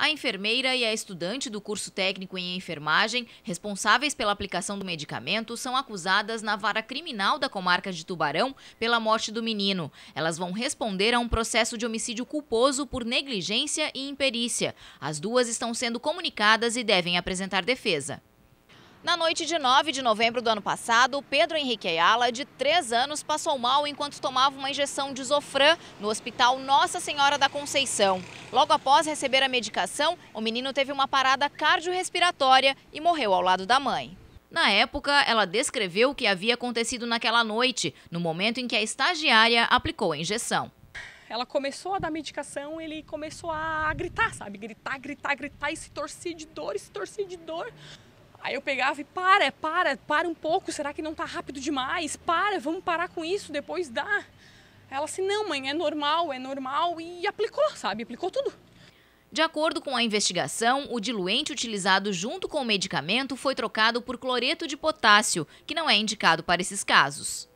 A enfermeira e a estudante do curso técnico em enfermagem, responsáveis pela aplicação do medicamento, são acusadas na vara criminal da comarca de Tubarão pela morte do menino. Elas vão responder a um processo de homicídio culposo por negligência e imperícia. As duas estão sendo comunicadas e devem apresentar defesa. Na noite de 9 de novembro do ano passado, Pedro Henrique Ayala, de 3 anos, passou mal enquanto tomava uma injeção de Zofran no Hospital Nossa Senhora da Conceição. Logo após receber a medicação, o menino teve uma parada cardiorrespiratória e morreu ao lado da mãe. Na época, ela descreveu o que havia acontecido naquela noite, no momento em que a estagiária aplicou a injeção ela começou a dar medicação, ele começou a gritar, sabe? Gritar, gritar, gritar e se torcer de dor, e se torcer de dor. Aí eu pegava e para, para, para um pouco, será que não tá rápido demais? Para, vamos parar com isso, depois dá. Ela assim, não, mãe, é normal, é normal, e aplicou, sabe? Aplicou tudo. De acordo com a investigação, o diluente utilizado junto com o medicamento foi trocado por cloreto de potássio, que não é indicado para esses casos.